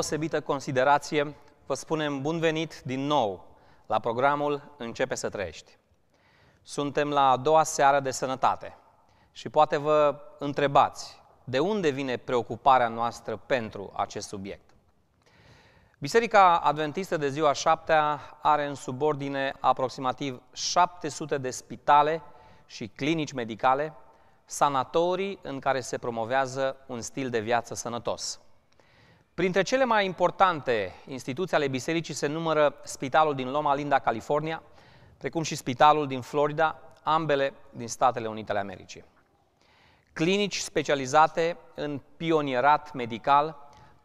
deosebită considerație, vă spunem bun venit din nou la programul Începe să trăiești. Suntem la a doua seară de sănătate și poate vă întrebați de unde vine preocuparea noastră pentru acest subiect. Biserica Adventistă de ziua 7 are în subordine aproximativ 700 de spitale și clinici medicale, sanatorii în care se promovează un stil de viață sănătos – Printre cele mai importante instituții ale bisericii se numără spitalul din Loma Linda, California, precum și spitalul din Florida, ambele din Statele Unite ale Americii. Clinici specializate în pionierat medical,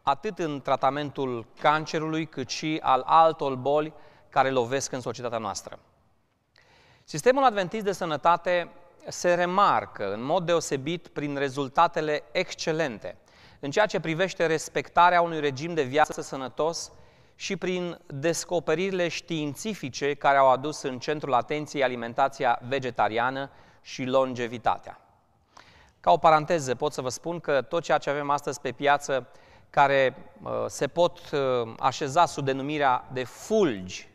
atât în tratamentul cancerului, cât și al altor boli care lovesc în societatea noastră. Sistemul adventist de sănătate se remarcă în mod deosebit prin rezultatele excelente – în ceea ce privește respectarea unui regim de viață sănătos și prin descoperirile științifice care au adus în centrul atenției alimentația vegetariană și longevitatea. Ca o paranteză pot să vă spun că tot ceea ce avem astăzi pe piață care uh, se pot uh, așeza sub denumirea de fulgi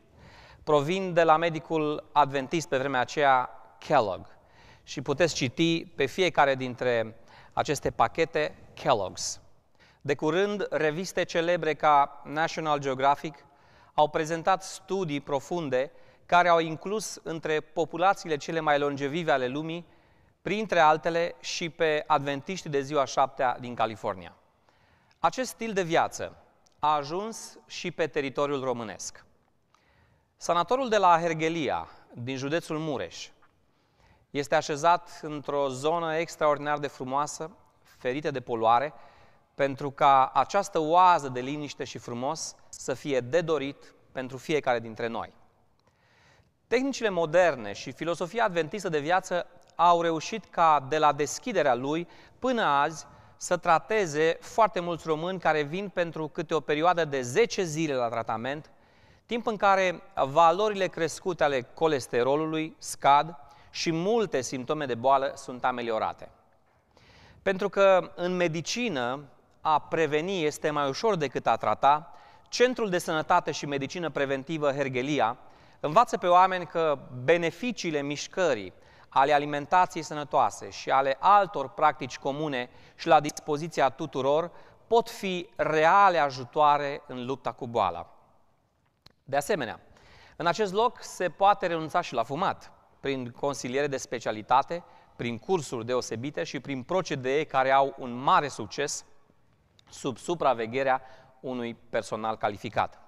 provin de la medicul adventist pe vremea aceea Kellogg. Și puteți citi pe fiecare dintre aceste pachete Kellogg's. De curând, reviste celebre ca National Geographic au prezentat studii profunde care au inclus între populațiile cele mai longevive ale lumii, printre altele și pe adventiștii de ziua șaptea din California. Acest stil de viață a ajuns și pe teritoriul românesc. Sanatorul de la Hergelia, din județul Mureș, este așezat într-o zonă extraordinar de frumoasă, ferite de poluare, pentru ca această oază de liniște și frumos să fie de dorit pentru fiecare dintre noi. Tehnicile moderne și filosofia adventistă de viață au reușit ca de la deschiderea lui până azi să trateze foarte mulți români care vin pentru câte o perioadă de 10 zile la tratament, timp în care valorile crescute ale colesterolului scad și multe simptome de boală sunt ameliorate. Pentru că în medicină a preveni este mai ușor decât a trata, Centrul de Sănătate și Medicină Preventivă Hergelia învață pe oameni că beneficiile mișcării, ale alimentației sănătoase și ale altor practici comune și la dispoziția tuturor pot fi reale ajutoare în lupta cu boala. De asemenea, în acest loc se poate renunța și la fumat, prin consiliere de specialitate prin cursuri deosebite și prin procedee care au un mare succes sub supravegherea unui personal calificat.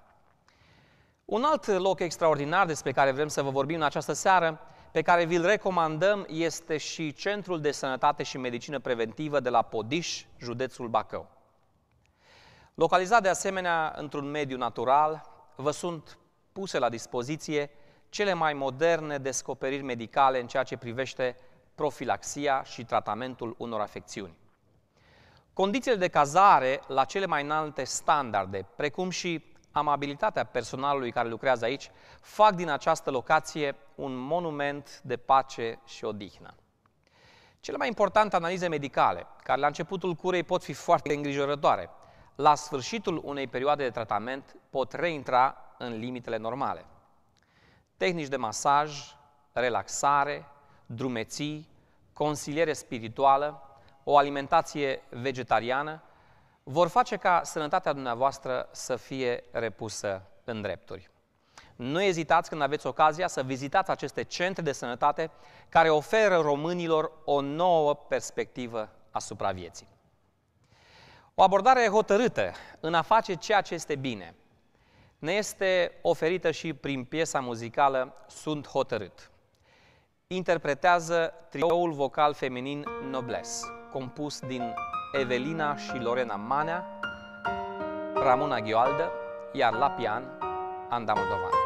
Un alt loc extraordinar despre care vrem să vă vorbim în această seară, pe care vi-l recomandăm, este și Centrul de Sănătate și Medicină Preventivă de la Podiș, județul Bacău. Localizat de asemenea într-un mediu natural, vă sunt puse la dispoziție cele mai moderne descoperiri medicale în ceea ce privește profilaxia și tratamentul unor afecțiuni. Condițiile de cazare la cele mai înalte standarde, precum și amabilitatea personalului care lucrează aici, fac din această locație un monument de pace și odihnă. Cele mai importante analize medicale, care la începutul curei pot fi foarte îngrijorătoare, la sfârșitul unei perioade de tratament pot reintra în limitele normale. Tehnici de masaj, relaxare, drumeții, consiliere spirituală, o alimentație vegetariană, vor face ca sănătatea dumneavoastră să fie repusă în drepturi. Nu ezitați când aveți ocazia să vizitați aceste centre de sănătate care oferă românilor o nouă perspectivă asupra vieții. O abordare hotărâtă în a face ceea ce este bine ne este oferită și prin piesa muzicală Sunt hotărât interpretează trioul vocal feminin Nobles, compus din Evelina și Lorena Manea, Ramona Ghioaldă, iar la pian, Anda Moldovan.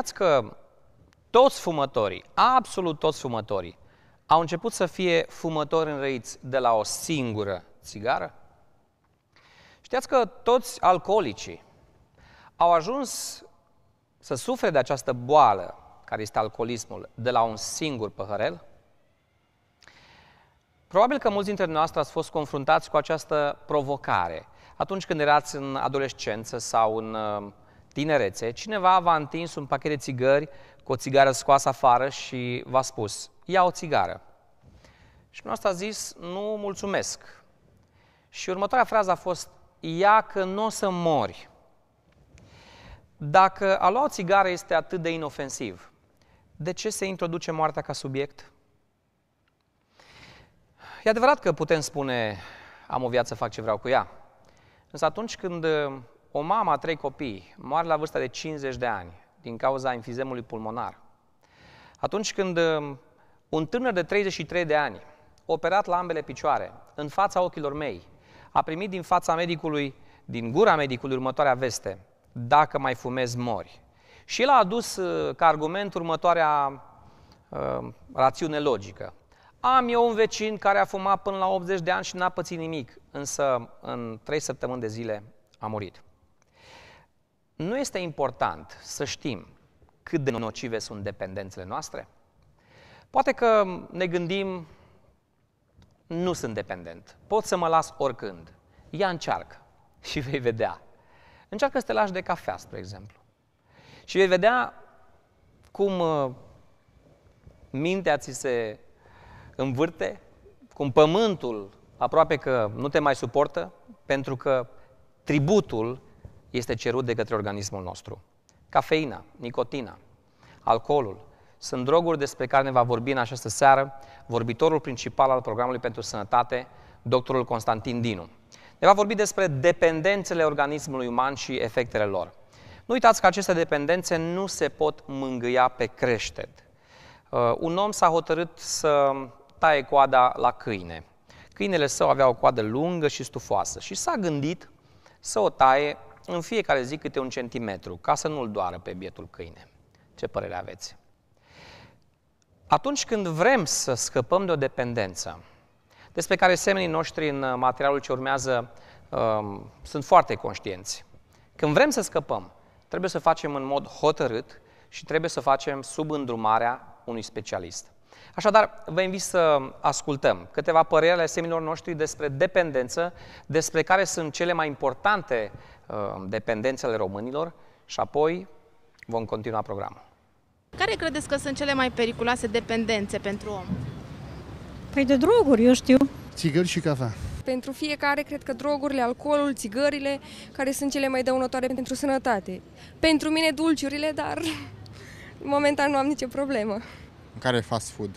știați că toți fumătorii, absolut toți fumătorii, au început să fie fumători înrăiți de la o singură țigară? Știați că toți alcoolicii au ajuns să sufere de această boală, care este alcoolismul, de la un singur păhărel? Probabil că mulți dintre noastre ați fost confruntați cu această provocare atunci când erați în adolescență sau în uh, tinerețe, cineva v-a întins un pachet de țigări cu o țigară scoasă afară și v-a spus, ia o țigară. Și noastră a zis, nu mulțumesc. Și următoarea frază a fost, ia că nu o să mori. Dacă a lua o țigară este atât de inofensiv, de ce se introduce moartea ca subiect? E adevărat că putem spune, am o viață, fac ce vreau cu ea. Însă atunci când o mamă a trei copii moare la vârsta de 50 de ani din cauza enfizemului pulmonar. Atunci când um, un tânăr de 33 de ani, operat la ambele picioare, în fața ochilor mei, a primit din fața medicului, din gura medicului următoarea veste, dacă mai fumezi mori. Și el a adus uh, ca argument următoarea uh, rațiune logică. Am eu un vecin care a fumat până la 80 de ani și n-a pățit nimic, însă în 3 săptămâni de zile a murit. Nu este important să știm cât de nocive sunt dependențele noastre? Poate că ne gândim, nu sunt dependent, pot să mă las oricând. Ia încearcă și vei vedea. Încearcă să te lași de cafea, spre exemplu. Și vei vedea cum uh, mintea ți se învârte, cum pământul aproape că nu te mai suportă, pentru că tributul este cerut de către organismul nostru. Cafeina, nicotina, alcoolul sunt droguri despre care ne va vorbi în această seară vorbitorul principal al programului pentru sănătate, doctorul Constantin Dinu. Ne va vorbi despre dependențele organismului uman și efectele lor. Nu uitați că aceste dependențe nu se pot mângâia pe creștet. Uh, un om s-a hotărât să taie coada la câine. Câinele său avea o coadă lungă și stufoasă și s-a gândit să o taie în fiecare zi câte un centimetru, ca să nu-l doară pe bietul câine. Ce părere aveți? Atunci când vrem să scăpăm de o dependență, despre care semenii noștri în materialul ce urmează uh, sunt foarte conștienți, când vrem să scăpăm, trebuie să facem în mod hotărât și trebuie să facem sub îndrumarea unui specialist. Așadar, vă invit să ascultăm câteva păreri ale seminilor noștri despre dependență, despre care sunt cele mai importante uh, dependențele românilor și apoi vom continua programul. Care credeți că sunt cele mai periculoase dependențe pentru om? Păi de droguri, eu știu. Țigări și cafea. Pentru fiecare, cred că drogurile, alcoolul, țigările, care sunt cele mai dăunătoare pentru sănătate. Pentru mine, dulciurile, dar momentan nu am nicio problemă. În care fast food.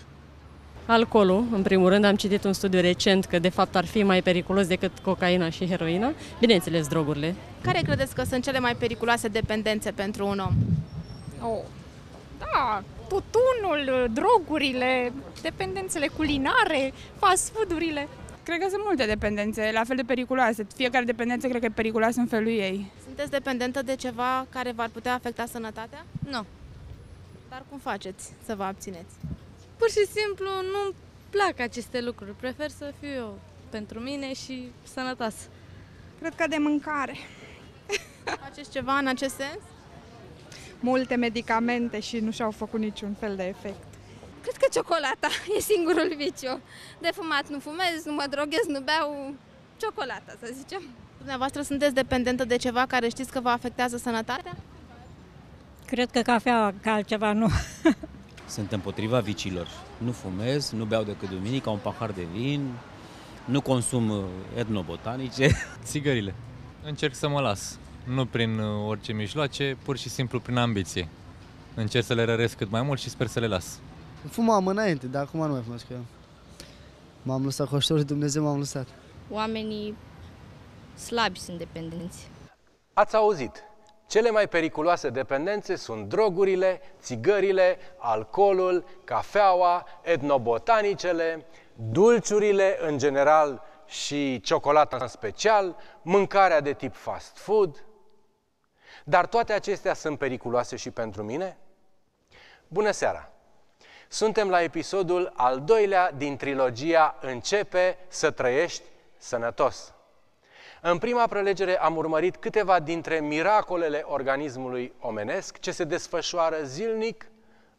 Alcoolul, în primul rând, am citit un studiu recent că de fapt ar fi mai periculos decât cocaina și heroina, bineînțeles drogurile. Care credeți că sunt cele mai periculoase dependențe pentru un om? Oh. Da, tutunul, drogurile, dependențele culinare, fast food-urile. Cred că sunt multe dependențe, la fel de periculoase. Fiecare dependență cred că e periculoasă în felul ei. Sunteți dependentă de ceva care v-ar putea afecta sănătatea? Nu. Dar cum faceți să vă abțineți? Pur și simplu nu-mi plac aceste lucruri. Prefer să fiu eu pentru mine și sănătos. Cred că de mâncare. Faceți ceva în acest sens? Multe medicamente și nu și-au făcut niciun fel de efect. Cred că ciocolata e singurul viciu. De fumat nu fumez, nu mă droghez, nu beau ciocolata, să zicem. Dumneavoastră sunteți dependentă de ceva care știți că vă afectează sănătatea? Cred că cafea, ca altceva nu. Sunt împotriva vicilor. Nu fumez, nu beau decât duminica un pahar de vin, nu consum uh, etnobotanice. Țigările. Încerc să mă las. Nu prin uh, orice mijloace, pur și simplu prin ambiție. Încerc să le răresc cât mai mult și sper să le las. Fumam înainte, dar acum nu mai fumesc că m-am lăsat cu ajutorul Dumnezeu, m-am lăsat. Oamenii slabi sunt dependenți. Ați auzit cele mai periculoase dependențe sunt drogurile, țigările, alcoolul, cafeaua, etnobotanicele, dulciurile în general și ciocolata în special, mâncarea de tip fast food. Dar toate acestea sunt periculoase și pentru mine? Bună seara! Suntem la episodul al doilea din trilogia Începe să trăiești sănătos. În prima prelegere am urmărit câteva dintre miracolele organismului omenesc ce se desfășoară zilnic,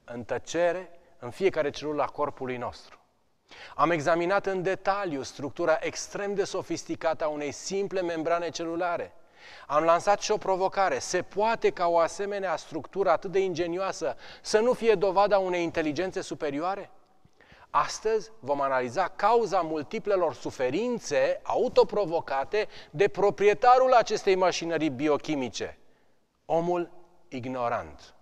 în tăcere, în fiecare celulă a corpului nostru. Am examinat în detaliu structura extrem de sofisticată a unei simple membrane celulare. Am lansat și o provocare. Se poate ca o asemenea structură atât de ingenioasă să nu fie dovada unei inteligențe superioare? Astăzi vom analiza cauza multiplelor suferințe autoprovocate de proprietarul acestei mașinării biochimice, omul ignorant.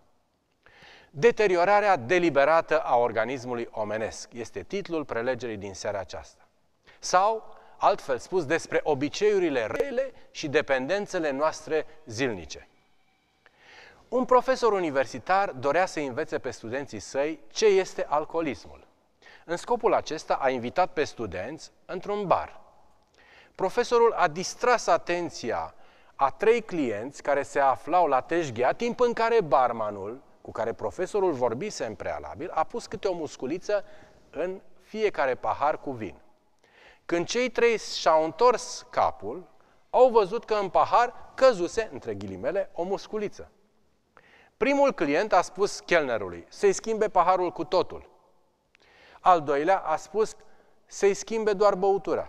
Deteriorarea deliberată a organismului omenesc este titlul prelegerii din seara aceasta. Sau, altfel spus, despre obiceiurile rele și dependențele noastre zilnice. Un profesor universitar dorea să învețe pe studenții săi ce este alcoolismul. În scopul acesta a invitat pe studenți într-un bar. Profesorul a distras atenția a trei clienți care se aflau la teșghea, timp în care barmanul, cu care profesorul vorbise în prealabil, a pus câte o musculiță în fiecare pahar cu vin. Când cei trei și-au întors capul, au văzut că în pahar căzuse, între ghilimele, o musculiță. Primul client a spus chelnerului să-i schimbe paharul cu totul. Al doilea a spus să-i schimbe doar băutura.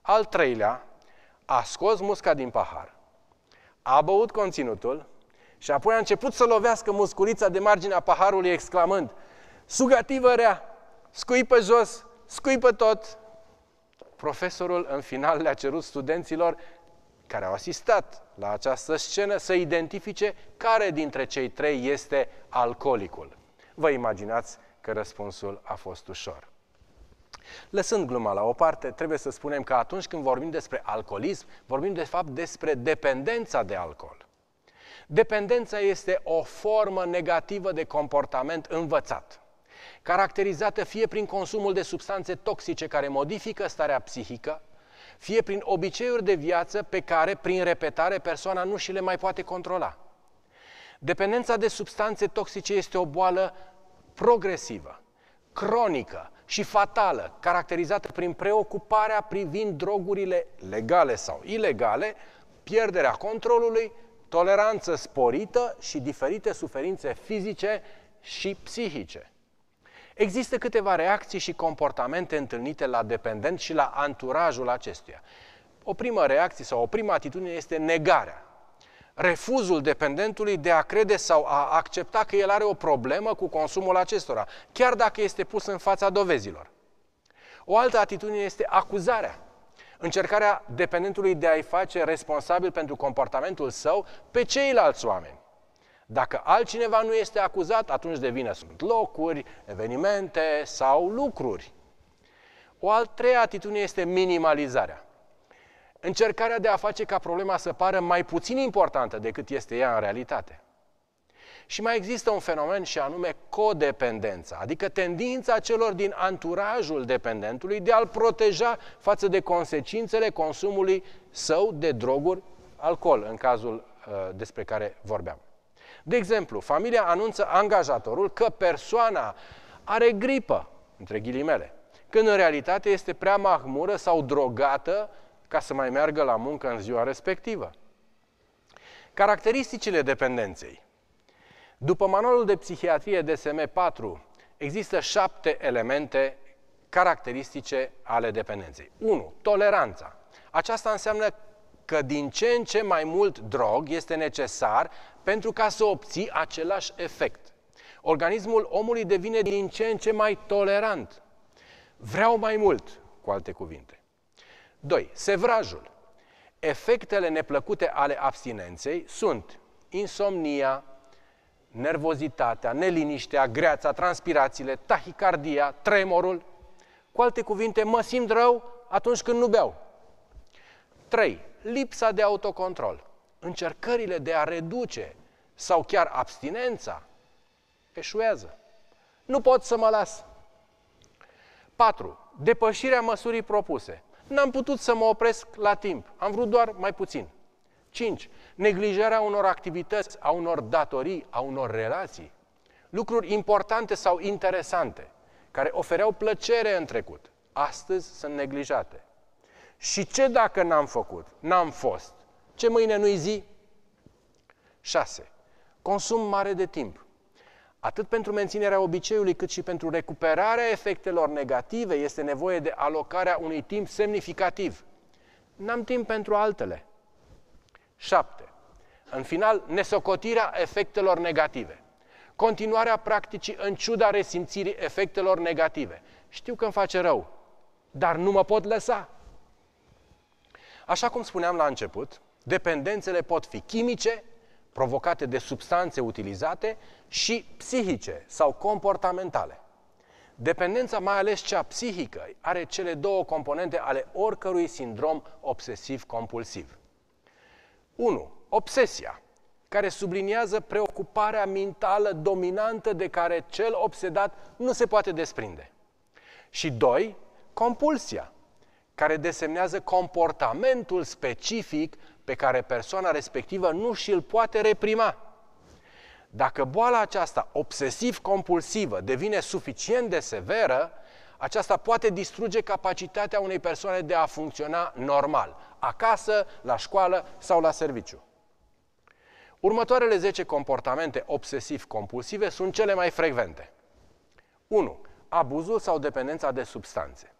Al treilea a scos musca din pahar, a băut conținutul și apoi a început să lovească musculița de marginea paharului exclamând Sugativă rea, scui pe jos, scui pe tot. Profesorul în final le-a cerut studenților care au asistat la această scenă să identifice care dintre cei trei este alcoolicul. Vă imaginați că răspunsul a fost ușor. Lăsând gluma la o parte, trebuie să spunem că atunci când vorbim despre alcoolism, vorbim de fapt despre dependența de alcool. Dependența este o formă negativă de comportament învățat, caracterizată fie prin consumul de substanțe toxice care modifică starea psihică, fie prin obiceiuri de viață pe care, prin repetare, persoana nu și le mai poate controla. Dependența de substanțe toxice este o boală progresivă, cronică și fatală, caracterizată prin preocuparea privind drogurile legale sau ilegale, pierderea controlului, toleranță sporită și diferite suferințe fizice și psihice. Există câteva reacții și comportamente întâlnite la dependent și la anturajul acestuia. O primă reacție sau o primă atitudine este negarea refuzul dependentului de a crede sau a accepta că el are o problemă cu consumul acestora, chiar dacă este pus în fața dovezilor. O altă atitudine este acuzarea, încercarea dependentului de a-i face responsabil pentru comportamentul său pe ceilalți oameni. Dacă altcineva nu este acuzat, atunci de vină sunt locuri, evenimente sau lucruri. O al treia atitudine este minimalizarea încercarea de a face ca problema să pară mai puțin importantă decât este ea în realitate. Și mai există un fenomen și anume codependența, adică tendința celor din anturajul dependentului de a-l proteja față de consecințele consumului său de droguri, alcool, în cazul uh, despre care vorbeam. De exemplu, familia anunță angajatorul că persoana are gripă, între ghilimele, când în realitate este prea mahmură sau drogată ca să mai meargă la muncă în ziua respectivă. Caracteristicile dependenței. După manualul de psihiatrie DSM-4, există șapte elemente caracteristice ale dependenței. 1. Toleranța. Aceasta înseamnă că din ce în ce mai mult drog este necesar pentru ca să obții același efect. Organismul omului devine din ce în ce mai tolerant. Vreau mai mult, cu alte cuvinte. 2. Sevrajul. Efectele neplăcute ale abstinenței sunt insomnia, nervozitatea, neliniștea, greața, transpirațiile, tahicardia, tremorul. Cu alte cuvinte, mă simt rău atunci când nu beau. 3. Lipsa de autocontrol. Încercările de a reduce sau chiar abstinența eșuează. Nu pot să mă las. 4. Depășirea măsurii propuse n-am putut să mă opresc la timp. Am vrut doar mai puțin. 5. Neglijarea unor activități, a unor datorii, a unor relații. Lucruri importante sau interesante, care ofereau plăcere în trecut, astăzi sunt neglijate. Și ce dacă n-am făcut, n-am fost? Ce mâine nu-i zi? 6. Consum mare de timp. Atât pentru menținerea obiceiului, cât și pentru recuperarea efectelor negative este nevoie de alocarea unui timp semnificativ. N-am timp pentru altele. 7. În final, nesocotirea efectelor negative. Continuarea practicii în ciuda resimțirii efectelor negative. Știu că îmi face rău, dar nu mă pot lăsa. Așa cum spuneam la început, dependențele pot fi chimice, provocate de substanțe utilizate și psihice sau comportamentale. Dependența, mai ales cea psihică, are cele două componente ale oricărui sindrom obsesiv-compulsiv. 1. Obsesia, care subliniază preocuparea mentală dominantă de care cel obsedat nu se poate desprinde. Și 2. Compulsia, care desemnează comportamentul specific pe care persoana respectivă nu și îl poate reprima. Dacă boala aceasta obsesiv-compulsivă devine suficient de severă, aceasta poate distruge capacitatea unei persoane de a funcționa normal, acasă, la școală sau la serviciu. Următoarele 10 comportamente obsesiv-compulsive sunt cele mai frecvente. 1. Abuzul sau dependența de substanțe.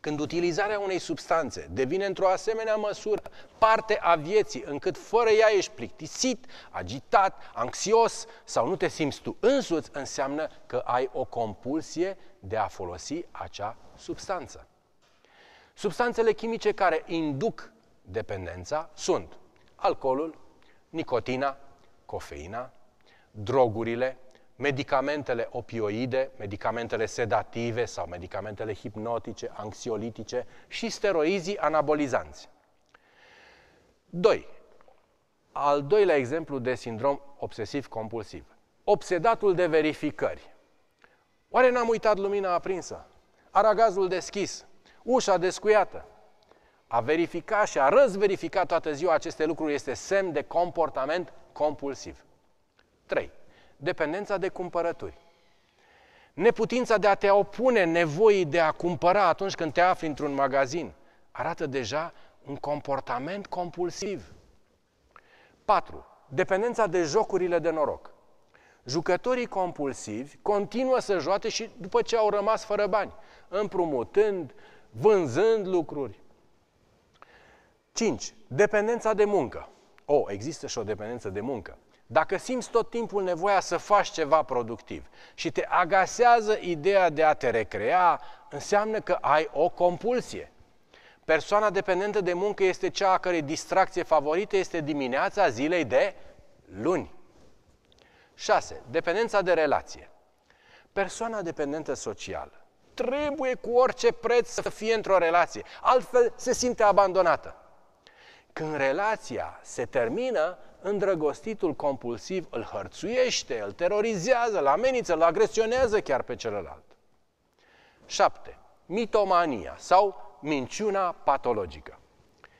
Când utilizarea unei substanțe devine într-o asemenea măsură parte a vieții, încât fără ea ești plictisit, agitat, anxios sau nu te simți tu însuți, înseamnă că ai o compulsie de a folosi acea substanță. Substanțele chimice care induc dependența sunt alcoolul, nicotina, cofeina, drogurile, medicamentele opioide, medicamentele sedative sau medicamentele hipnotice, anxiolitice și steroizii anabolizanți. 2. Al doilea exemplu de sindrom obsesiv-compulsiv. Obsedatul de verificări. Oare n-am uitat lumina aprinsă? Aragazul deschis? Ușa descuiată? A verifica și a răzverifica toată ziua aceste lucruri este semn de comportament compulsiv. 3 dependența de cumpărături. Neputința de a te opune nevoii de a cumpăra atunci când te afli într-un magazin arată deja un comportament compulsiv. 4. Dependența de jocurile de noroc. Jucătorii compulsivi continuă să joace și după ce au rămas fără bani, împrumutând, vânzând lucruri. 5. Dependența de muncă. O, oh, există și o dependență de muncă. Dacă simți tot timpul nevoia să faci ceva productiv și te agasează ideea de a te recrea, înseamnă că ai o compulsie. Persoana dependentă de muncă este cea a cărei distracție favorită este dimineața zilei de luni. 6. Dependența de relație. Persoana dependentă socială trebuie cu orice preț să fie într-o relație, altfel se simte abandonată. Când relația se termină, îndrăgostitul compulsiv îl hărțuiește, îl terorizează, îl amenință, îl agresionează chiar pe celălalt. 7. Mitomania sau minciuna patologică.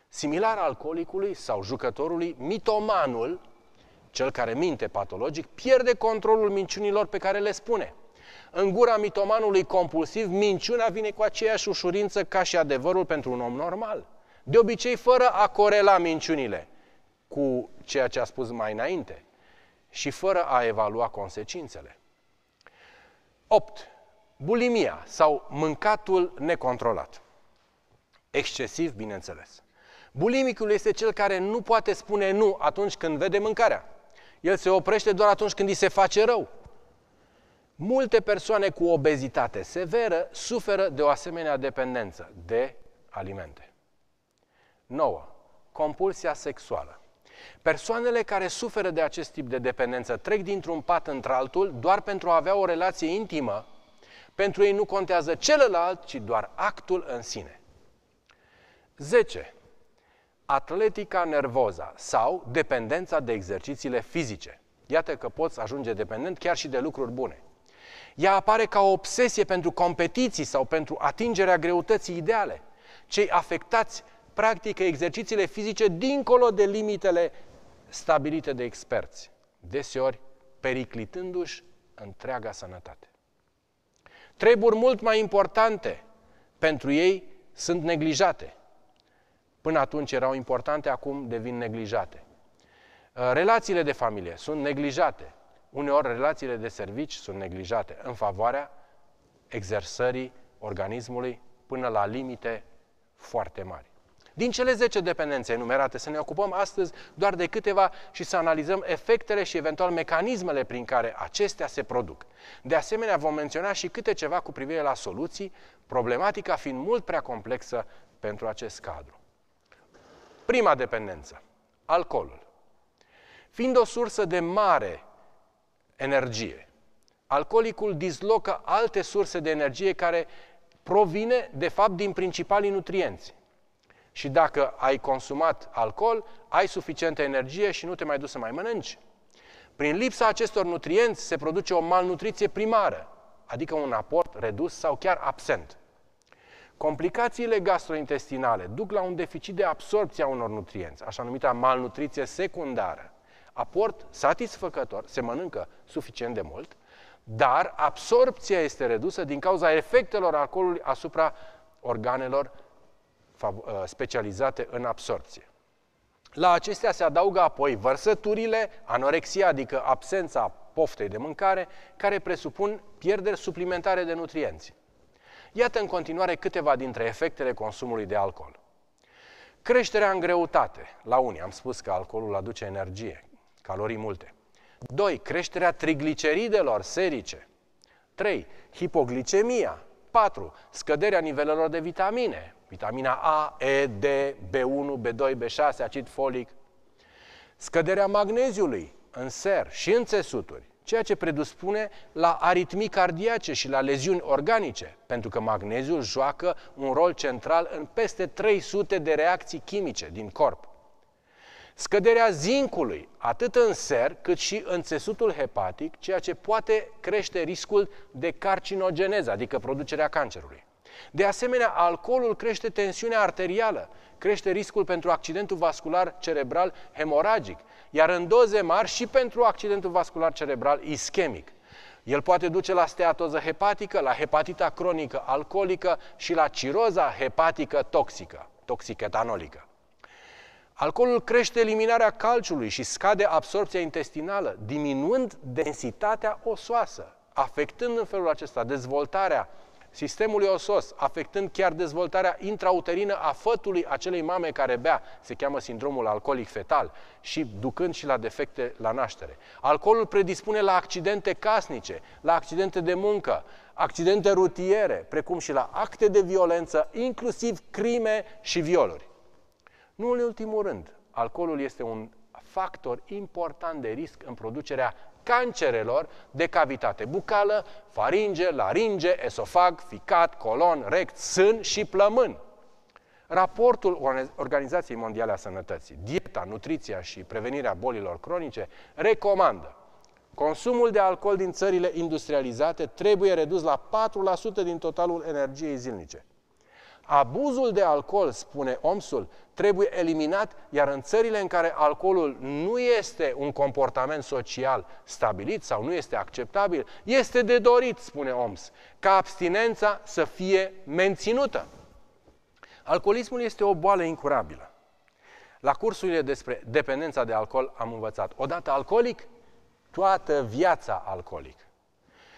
Similar alcoolicului sau jucătorului, mitomanul, cel care minte patologic, pierde controlul minciunilor pe care le spune. În gura mitomanului compulsiv, minciuna vine cu aceeași ușurință ca și adevărul pentru un om normal. De obicei, fără a corela minciunile – cu ceea ce a spus mai înainte și fără a evalua consecințele. 8. Bulimia sau mâncatul necontrolat. Excesiv, bineînțeles. Bulimicul este cel care nu poate spune nu atunci când vede mâncarea. El se oprește doar atunci când îi se face rău. Multe persoane cu obezitate severă suferă de o asemenea dependență de alimente. 9. Compulsia sexuală. Persoanele care suferă de acest tip de dependență trec dintr-un pat într-altul doar pentru a avea o relație intimă. Pentru ei nu contează celălalt, ci doar actul în sine. 10. Atletica nervoza sau dependența de exercițiile fizice. Iată că poți ajunge dependent chiar și de lucruri bune. Ea apare ca o obsesie pentru competiții sau pentru atingerea greutății ideale. Cei afectați practică exercițiile fizice dincolo de limitele stabilite de experți, deseori periclitându-și întreaga sănătate. Treburi mult mai importante pentru ei sunt neglijate. Până atunci erau importante, acum devin neglijate. Uh, relațiile de familie sunt neglijate. Uneori relațiile de servici sunt neglijate în favoarea exersării organismului până la limite foarte mari. Din cele 10 dependențe enumerate, să ne ocupăm astăzi doar de câteva și să analizăm efectele și eventual mecanismele prin care acestea se produc. De asemenea, vom menționa și câte ceva cu privire la soluții, problematica fiind mult prea complexă pentru acest cadru. Prima dependență, alcoolul. Fiind o sursă de mare energie, alcoolicul dislocă alte surse de energie care provine, de fapt, din principalii nutrienți. Și dacă ai consumat alcool, ai suficientă energie și nu te mai duci să mai mănânci. Prin lipsa acestor nutrienți se produce o malnutriție primară, adică un aport redus sau chiar absent. Complicațiile gastrointestinale duc la un deficit de absorpție a unor nutrienți, așa numita malnutriție secundară. Aport satisfăcător, se mănâncă suficient de mult, dar absorpția este redusă din cauza efectelor alcoolului asupra organelor Uh, specializate în absorpție. La acestea se adaugă apoi vărsăturile, anorexia, adică absența poftei de mâncare, care presupun pierderi suplimentare de nutrienți. Iată în continuare câteva dintre efectele consumului de alcool. Creșterea în greutate. La unii am spus că alcoolul aduce energie, calorii multe. 2. Creșterea trigliceridelor serice. 3. Hipoglicemia. 4. Scăderea nivelelor de vitamine vitamina A, E, D, B1, B2, B6, acid folic, scăderea magneziului în ser și în țesuturi, ceea ce predispune la aritmii cardiace și la leziuni organice, pentru că magneziul joacă un rol central în peste 300 de reacții chimice din corp. Scăderea zincului, atât în ser cât și în țesutul hepatic, ceea ce poate crește riscul de carcinogeneză, adică producerea cancerului. De asemenea, alcoolul crește tensiunea arterială, crește riscul pentru accidentul vascular cerebral hemoragic, iar în doze mari și pentru accidentul vascular cerebral ischemic. El poate duce la steatoză hepatică, la hepatita cronică alcoolică și la ciroza hepatică toxică, toxicetanolică. Alcoolul crește eliminarea calciului și scade absorpția intestinală, diminuând densitatea osoasă, afectând în felul acesta dezvoltarea sistemului osos, afectând chiar dezvoltarea intrauterină a fătului acelei mame care bea, se cheamă sindromul alcoolic fetal, și ducând și la defecte la naștere. Alcoolul predispune la accidente casnice, la accidente de muncă, accidente rutiere, precum și la acte de violență, inclusiv crime și violuri. Nu în ultimul rând, alcoolul este un factor important de risc în producerea cancerelor de cavitate bucală, faringe, laringe, esofag, ficat, colon, rect, sân și plămân. Raportul Organizației Mondiale a Sănătății, dieta, nutriția și prevenirea bolilor cronice recomandă Consumul de alcool din țările industrializate trebuie redus la 4% din totalul energiei zilnice. Abuzul de alcool, spune OMSul, trebuie eliminat, iar în țările în care alcoolul nu este un comportament social stabilit sau nu este acceptabil, este de dorit, spune OMS, ca abstinența să fie menținută. Alcoolismul este o boală incurabilă. La cursurile despre dependența de alcool am învățat. Odată alcoolic, toată viața alcoolic.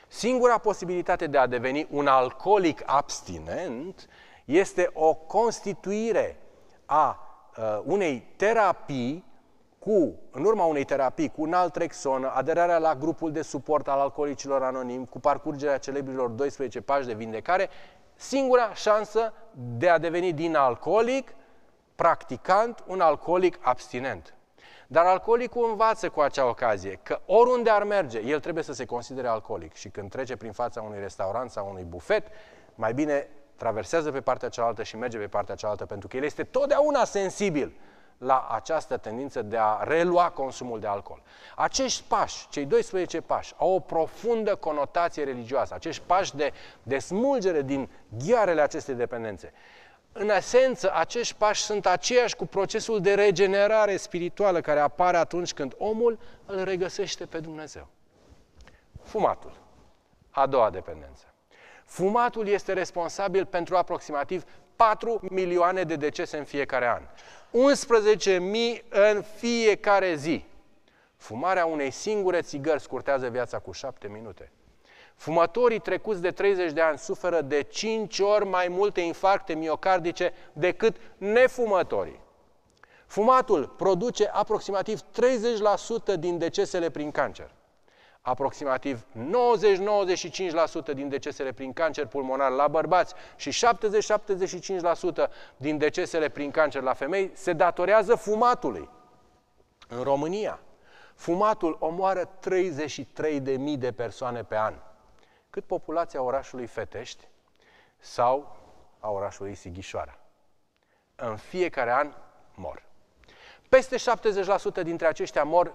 Singura posibilitate de a deveni un alcoolic abstinent este o constituire a uh, unei terapii cu, în urma unei terapii cu un alt trexon, aderarea la grupul de suport al alcoolicilor anonimi, cu parcurgerea celebrilor 12 pași de vindecare, singura șansă de a deveni din alcoolic, practicant, un alcoolic abstinent. Dar alcoolicul învață cu acea ocazie că oriunde ar merge, el trebuie să se considere alcoolic și când trece prin fața unui restaurant sau unui bufet, mai bine traversează pe partea cealaltă și merge pe partea cealaltă, pentru că el este totdeauna sensibil la această tendință de a relua consumul de alcool. Acești pași, cei 12 pași, au o profundă conotație religioasă, acești pași de, de smulgere din ghiarele acestei dependențe. În esență, acești pași sunt aceiași cu procesul de regenerare spirituală care apare atunci când omul îl regăsește pe Dumnezeu. Fumatul. A doua dependență. Fumatul este responsabil pentru aproximativ 4 milioane de decese în fiecare an. 11.000 în fiecare zi. Fumarea unei singure țigări scurtează viața cu 7 minute. Fumătorii trecuți de 30 de ani suferă de 5 ori mai multe infarcte miocardice decât nefumătorii. Fumatul produce aproximativ 30% din decesele prin cancer. Aproximativ 90-95% din decesele prin cancer pulmonar la bărbați și 70-75% din decesele prin cancer la femei se datorează fumatului. În România, fumatul omoară 33.000 de persoane pe an, cât populația orașului Fetești sau a orașului Sighișoara. În fiecare an mor. Peste 70% dintre aceștia mor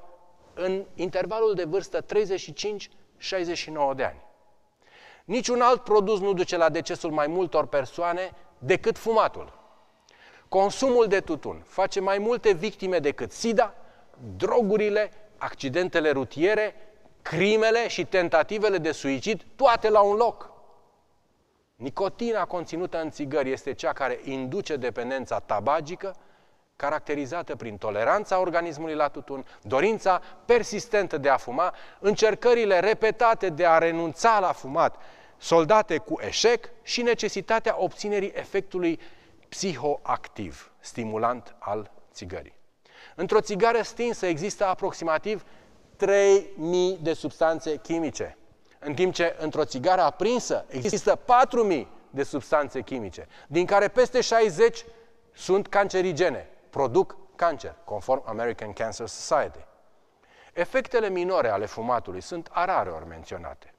în intervalul de vârstă 35-69 de ani. Niciun alt produs nu duce la decesul mai multor persoane decât fumatul. Consumul de tutun face mai multe victime decât SIDA, drogurile, accidentele rutiere, crimele și tentativele de suicid, toate la un loc. Nicotina conținută în țigări este cea care induce dependența tabagică, caracterizată prin toleranța organismului la tutun, dorința persistentă de a fuma, încercările repetate de a renunța la fumat, soldate cu eșec și necesitatea obținerii efectului psihoactiv, stimulant al țigării. Într-o țigară stinsă există aproximativ 3000 de substanțe chimice, în timp ce într-o țigară aprinsă există 4000 de substanțe chimice, din care peste 60 sunt cancerigene, produc cancer, conform American Cancer Society. Efectele minore ale fumatului sunt ori menționate.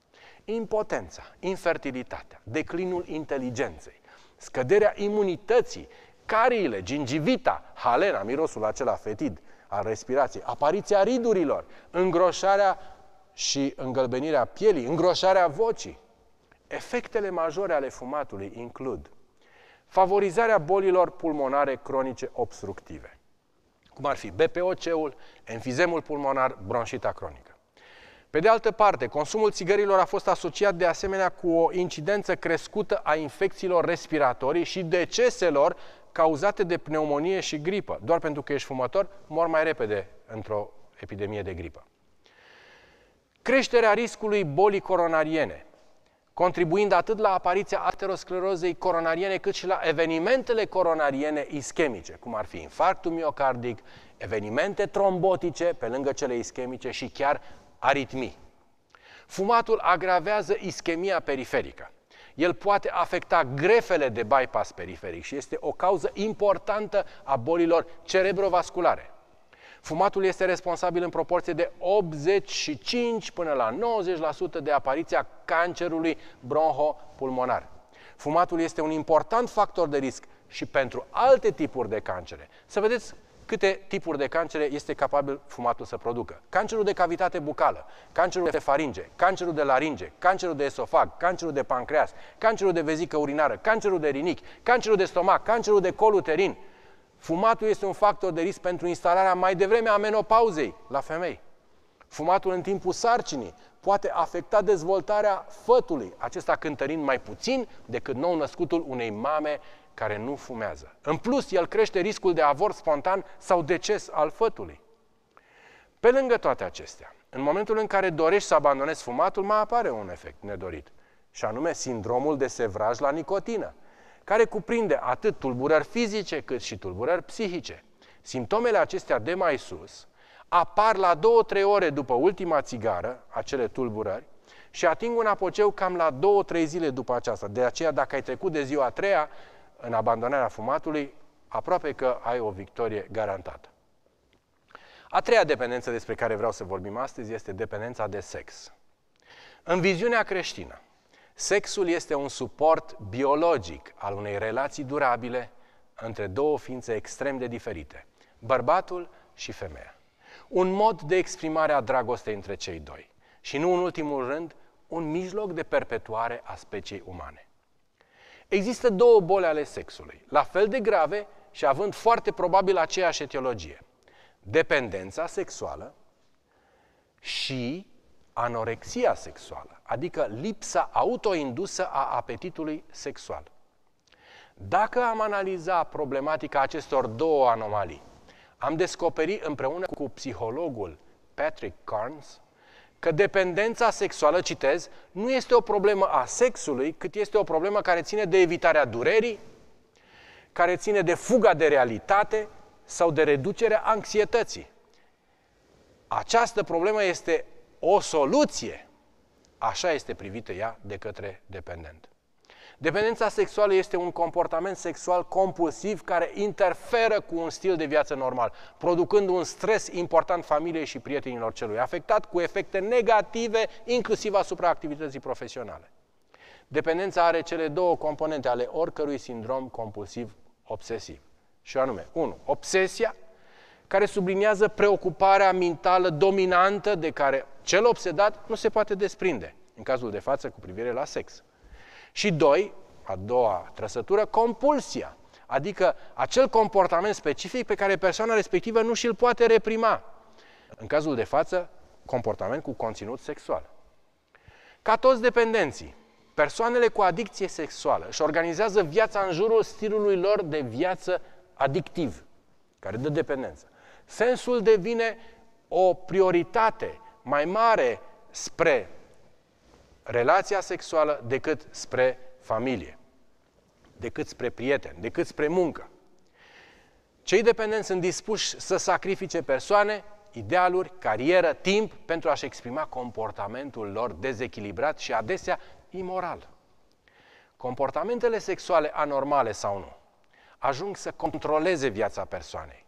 Impotența, infertilitatea, declinul inteligenței, scăderea imunității, cariile, gingivita, halena, mirosul acela fetid al respirației, apariția ridurilor, îngroșarea și îngălbenirea pielii, îngroșarea vocii. Efectele majore ale fumatului includ favorizarea bolilor pulmonare cronice obstructive, cum ar fi BPOC-ul, enfizemul pulmonar, bronșita cronică. Pe de altă parte, consumul țigărilor a fost asociat de asemenea cu o incidență crescută a infecțiilor respiratorii și deceselor cauzate de pneumonie și gripă. Doar pentru că ești fumător, mor mai repede într-o epidemie de gripă. Creșterea riscului bolii coronariene, contribuind atât la apariția aterosclerozei coronariene, cât și la evenimentele coronariene ischemice, cum ar fi infarctul miocardic, evenimente trombotice, pe lângă cele ischemice, și chiar aritmii. Fumatul agravează ischemia periferică. El poate afecta grefele de bypass periferic și este o cauză importantă a bolilor cerebrovasculare. Fumatul este responsabil în proporție de 85 până la 90% de apariția cancerului bronhopulmonar. Fumatul este un important factor de risc și pentru alte tipuri de cancere. Să vedeți câte tipuri de cancere este capabil fumatul să producă. Cancerul de cavitate bucală, cancerul de faringe, cancerul de laringe, cancerul de esofag, cancerul de pancreas, cancerul de vezică urinară, cancerul de rinichi, cancerul de stomac, cancerul de col uterin, Fumatul este un factor de risc pentru instalarea mai devreme a menopauzei la femei. Fumatul în timpul sarcinii poate afecta dezvoltarea fătului, acesta cântărind mai puțin decât nou-născutul unei mame care nu fumează. În plus, el crește riscul de avort spontan sau deces al fătului. Pe lângă toate acestea, în momentul în care dorești să abandonezi fumatul, mai apare un efect nedorit, și anume sindromul de sevraj la nicotină – care cuprinde atât tulburări fizice cât și tulburări psihice. Simptomele acestea de mai sus apar la 2-3 ore după ultima țigară, acele tulburări, și ating un apogeu cam la 2-3 zile după aceasta. De aceea, dacă ai trecut de ziua a treia în abandonarea fumatului, aproape că ai o victorie garantată. A treia dependență despre care vreau să vorbim astăzi este dependența de sex. În viziunea creștină, Sexul este un suport biologic al unei relații durabile între două ființe extrem de diferite, bărbatul și femeia. Un mod de exprimare a dragostei între cei doi și nu în ultimul rând, un mijloc de perpetuare a speciei umane. Există două boli ale sexului, la fel de grave și având foarte probabil aceeași etiologie. Dependența sexuală și anorexia sexuală, adică lipsa autoindusă a apetitului sexual. Dacă am analizat problematica acestor două anomalii, am descoperit împreună cu psihologul Patrick Carnes că dependența sexuală, citez, nu este o problemă a sexului, cât este o problemă care ține de evitarea durerii, care ține de fuga de realitate sau de reducerea anxietății. Această problemă este o soluție, așa este privită ea de către dependent. Dependența sexuală este un comportament sexual compulsiv care interferă cu un stil de viață normal, producând un stres important familiei și prietenilor celui afectat, cu efecte negative, inclusiv asupra activității profesionale. Dependența are cele două componente ale oricărui sindrom compulsiv obsesiv. Și anume, 1. Obsesia care subliniază preocuparea mentală dominantă de care cel obsedat nu se poate desprinde, în cazul de față cu privire la sex. Și doi, a doua trăsătură, compulsia, adică acel comportament specific pe care persoana respectivă nu și-l poate reprima. În cazul de față, comportament cu conținut sexual. Ca toți dependenții, persoanele cu adicție sexuală își organizează viața în jurul stilului lor de viață adictiv, care dă dependență. Sensul devine o prioritate mai mare spre relația sexuală decât spre familie, decât spre prieteni, decât spre muncă. Cei dependenți sunt dispuși să sacrifice persoane, idealuri, carieră, timp pentru a-și exprima comportamentul lor dezechilibrat și adesea imoral. Comportamentele sexuale anormale sau nu ajung să controleze viața persoanei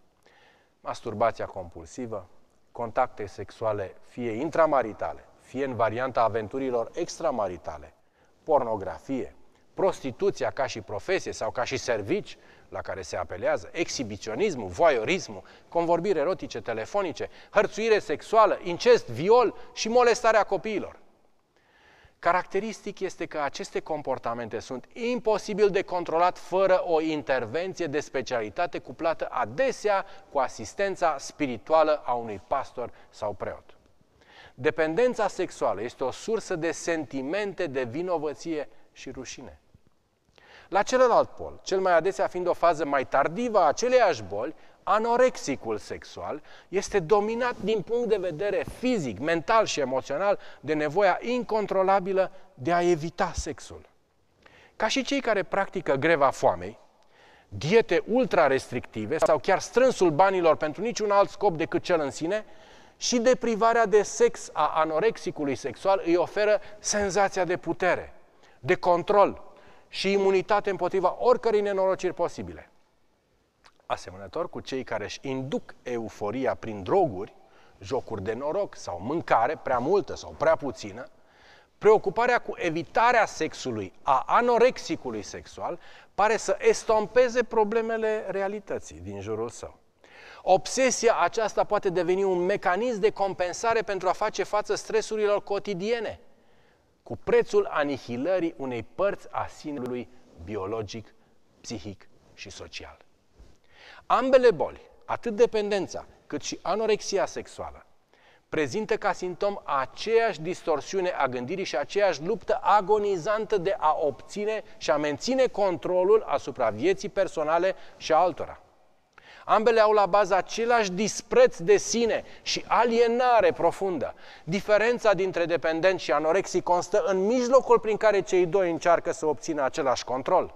masturbația compulsivă, contacte sexuale fie intramaritale, fie în varianta aventurilor extramaritale, pornografie, prostituția ca și profesie sau ca și servici la care se apelează, exhibiționismul, voyeurismul, convorbiri erotice telefonice, hărțuire sexuală, incest, viol și molestarea copiilor. Caracteristic este că aceste comportamente sunt imposibil de controlat fără o intervenție de specialitate cuplată adesea cu asistența spirituală a unui pastor sau preot. Dependența sexuală este o sursă de sentimente de vinovăție și rușine. La celălalt pol, cel mai adesea fiind o fază mai tardivă a aceleiași boli, anorexicul sexual este dominat din punct de vedere fizic, mental și emoțional de nevoia incontrolabilă de a evita sexul. Ca și cei care practică greva foamei, diete ultra-restrictive sau chiar strânsul banilor pentru niciun alt scop decât cel în sine, și deprivarea de sex a anorexicului sexual îi oferă senzația de putere, de control și imunitate împotriva oricărei nenorociri posibile asemănător cu cei care își induc euforia prin droguri, jocuri de noroc sau mâncare prea multă sau prea puțină, preocuparea cu evitarea sexului, a anorexicului sexual, pare să estompeze problemele realității din jurul său. Obsesia aceasta poate deveni un mecanism de compensare pentru a face față stresurilor cotidiene, cu prețul anihilării unei părți a sinului biologic, psihic și social. Ambele boli, atât dependența cât și anorexia sexuală, prezintă ca simptom aceeași distorsiune a gândirii și aceeași luptă agonizantă de a obține și a menține controlul asupra vieții personale și altora. Ambele au la bază același dispreț de sine și alienare profundă. Diferența dintre dependenți și anorexii constă în mijlocul prin care cei doi încearcă să obțină același control.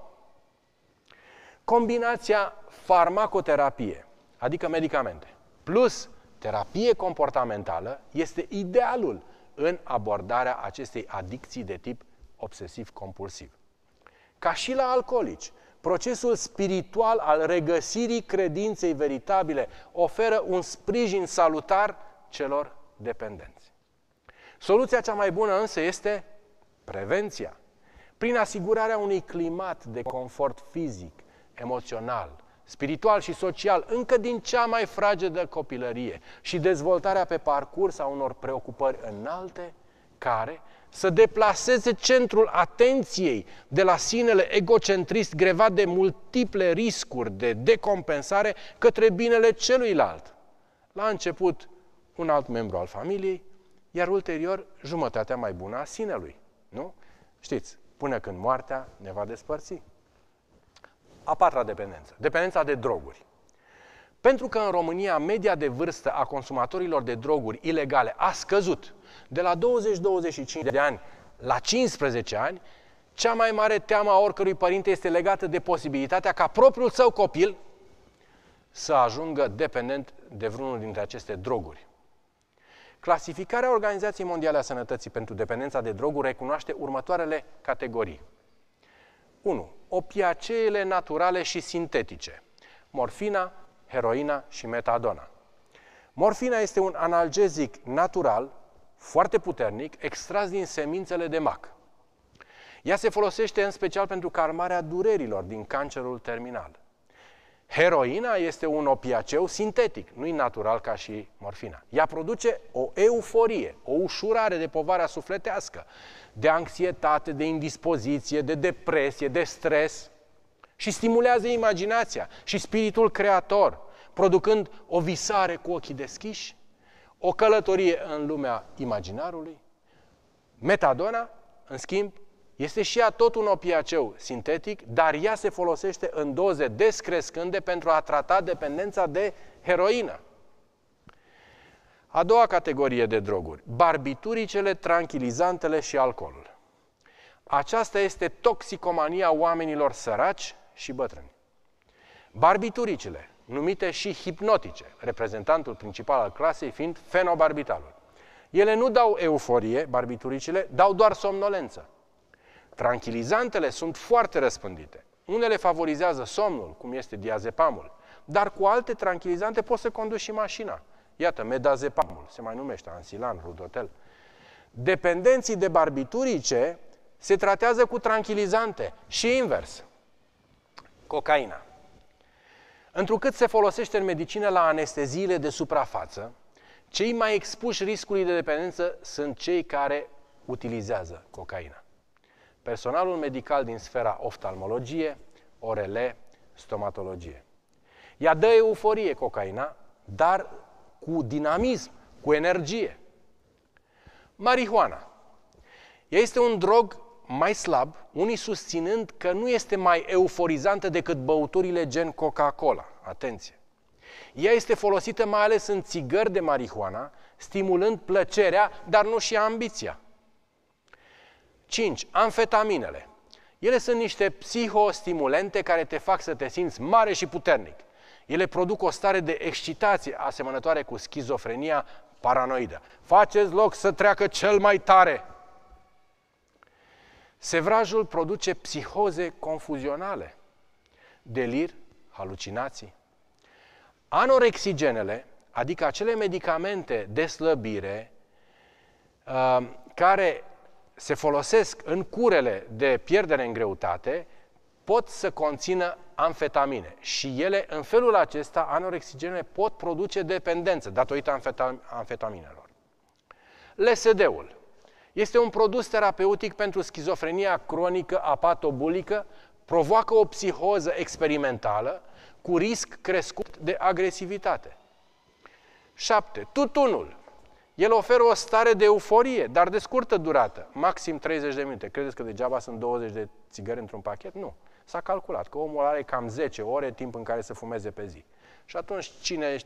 Combinația farmacoterapie, adică medicamente, plus terapie comportamentală este idealul în abordarea acestei adicții de tip obsesiv-compulsiv. Ca și la alcoolici, procesul spiritual al regăsirii credinței veritabile oferă un sprijin salutar celor dependenți. Soluția cea mai bună însă este prevenția, prin asigurarea unui climat de confort fizic, emoțional, spiritual și social, încă din cea mai fragedă copilărie și dezvoltarea pe parcurs a unor preocupări înalte care să deplaseze centrul atenției de la sinele egocentrist grevat de multiple riscuri de decompensare către binele celuilalt. La început, un alt membru al familiei, iar ulterior, jumătatea mai bună a sinelui. Nu? Știți, până când moartea ne va despărți. A patra dependență, dependența de droguri. Pentru că în România media de vârstă a consumatorilor de droguri ilegale a scăzut de la 20-25 de ani la 15 ani, cea mai mare teamă a oricărui părinte este legată de posibilitatea ca propriul său copil să ajungă dependent de vreunul dintre aceste droguri. Clasificarea Organizației Mondiale a Sănătății pentru dependența de droguri recunoaște următoarele categorii. 1 opiaceele naturale și sintetice, morfina, heroina și metadona. Morfina este un analgezic natural, foarte puternic, extras din semințele de mac. Ea se folosește în special pentru calmarea durerilor din cancerul terminal. Heroina este un opiaceu sintetic, nu e natural ca și morfina. Ea produce o euforie, o ușurare de povara sufletească, de anxietate, de indispoziție, de depresie, de stres și stimulează imaginația și spiritul creator, producând o visare cu ochii deschiși, o călătorie în lumea imaginarului. Metadona, în schimb, este și ea tot un opiaceu sintetic, dar ea se folosește în doze descrescânde pentru a trata dependența de heroină. A doua categorie de droguri, barbituricele, tranquilizantele și alcoolul. Aceasta este toxicomania oamenilor săraci și bătrâni. Barbituricele, numite și hipnotice, reprezentantul principal al clasei fiind fenobarbitalul. Ele nu dau euforie, barbituricile, dau doar somnolență. Tranquilizantele sunt foarte răspândite. Unele favorizează somnul, cum este diazepamul, dar cu alte tranquilizante poți să conduci și mașina. Iată, medazepamul, se mai numește ansilan, rudotel. Dependenții de barbiturice se tratează cu tranquilizante și invers. Cocaina. Întrucât se folosește în medicină la anesteziile de suprafață, cei mai expuși riscului de dependență sunt cei care utilizează cocaina personalul medical din sfera oftalmologie, ORL, stomatologie. Ea dă euforie cocaina, dar cu dinamism, cu energie. Marihuana. Ea este un drog mai slab, unii susținând că nu este mai euforizantă decât băuturile gen Coca-Cola. Atenție! Ea este folosită mai ales în țigări de marihuana, stimulând plăcerea, dar nu și ambiția. 5. Amfetaminele. Ele sunt niște psihostimulente care te fac să te simți mare și puternic. Ele produc o stare de excitație asemănătoare cu schizofrenia paranoidă. Faceți loc să treacă cel mai tare. Sevrajul produce psihoze confuzionale, delir, halucinații. Anorexigenele, adică acele medicamente de slăbire uh, care se folosesc în curele de pierdere în greutate, pot să conțină amfetamine și ele, în felul acesta, anorexigenele pot produce dependență datorită amfetaminelor. LSD-ul este un produs terapeutic pentru schizofrenia cronică apatobulică, provoacă o psihoză experimentală cu risc crescut de agresivitate. 7. Tutunul el oferă o stare de euforie, dar de scurtă durată, maxim 30 de minute. Credeți că degeaba sunt 20 de țigări într-un pachet? Nu. S-a calculat că omul are cam 10 ore timp în care să fumeze pe zi. Și atunci cine